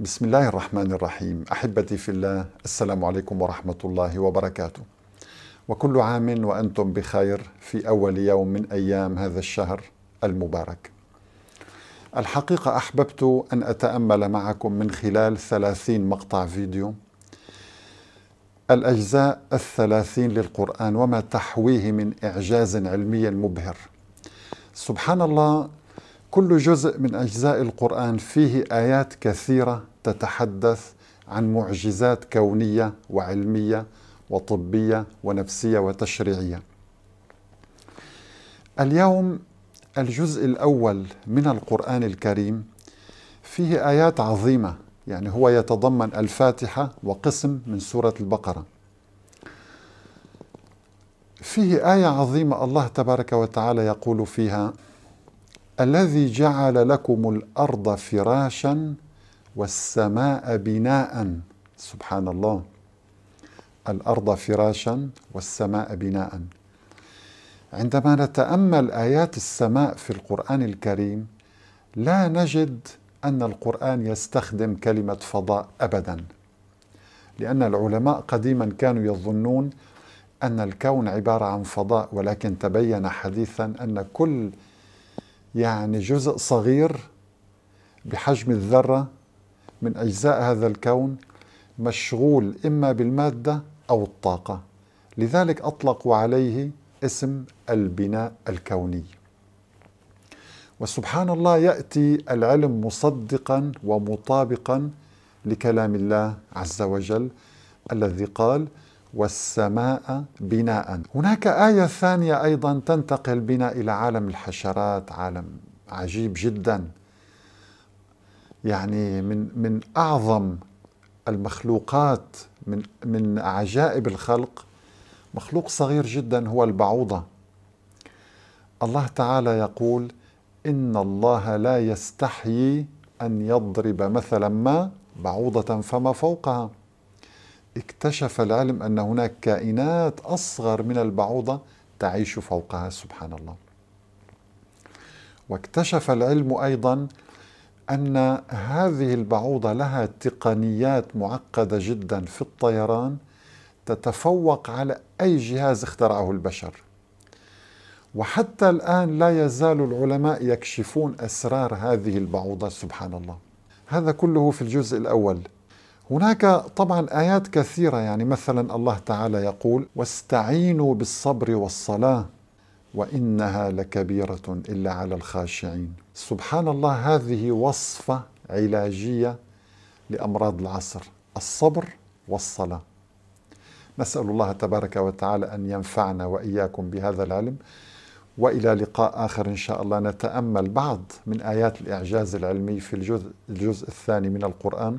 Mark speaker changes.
Speaker 1: بسم الله الرحمن الرحيم احبتي في الله السلام عليكم ورحمه الله وبركاته وكل عام وانتم بخير في اول يوم من ايام هذا الشهر المبارك الحقيقه احببت ان اتامل معكم من خلال ثلاثين مقطع فيديو الاجزاء الثلاثين للقران وما تحويه من اعجاز علمي مبهر سبحان الله كل جزء من اجزاء القران فيه ايات كثيره تتحدث عن معجزات كونيه وعلميه وطبيه ونفسيه وتشريعيه اليوم الجزء الاول من القران الكريم فيه ايات عظيمه يعني هو يتضمن الفاتحه وقسم من سوره البقره فيه ايه عظيمه الله تبارك وتعالى يقول فيها الذي جعل لكم الارض فراشا والسماء بناء سبحان الله الارض فراشا والسماء بناء عندما نتامل ايات السماء في القران الكريم لا نجد ان القران يستخدم كلمه فضاء ابدا لان العلماء قديما كانوا يظنون ان الكون عباره عن فضاء ولكن تبين حديثا ان كل يعني جزء صغير بحجم الذرة من أجزاء هذا الكون مشغول إما بالمادة أو الطاقة لذلك أطلقوا عليه اسم البناء الكوني وسبحان الله يأتي العلم مصدقا ومطابقا لكلام الله عز وجل الذي قال والسماء بناء هناك آية ثانية أيضا تنتقل بنا إلى عالم الحشرات عالم عجيب جدا يعني من من أعظم المخلوقات من من عجائب الخلق مخلوق صغير جدا هو البعوضة الله تعالى يقول إن الله لا يستحيي أن يضرب مثلا ما بعوضة فما فوقها اكتشف العلم أن هناك كائنات أصغر من البعوضة تعيش فوقها سبحان الله واكتشف العلم أيضا أن هذه البعوضة لها تقنيات معقدة جدا في الطيران تتفوق على أي جهاز اخترعه البشر وحتى الآن لا يزال العلماء يكشفون أسرار هذه البعوضة سبحان الله هذا كله في الجزء الأول هناك طبعا ايات كثيره يعني مثلا الله تعالى يقول واستعينوا بالصبر والصلاه وانها لكبيره الا على الخاشعين سبحان الله هذه وصفه علاجيه لامراض العصر الصبر والصلاه نسال الله تبارك وتعالى ان ينفعنا واياكم بهذا العلم والى لقاء اخر ان شاء الله نتامل بعض من ايات الاعجاز العلمي في الجزء, الجزء الثاني من القران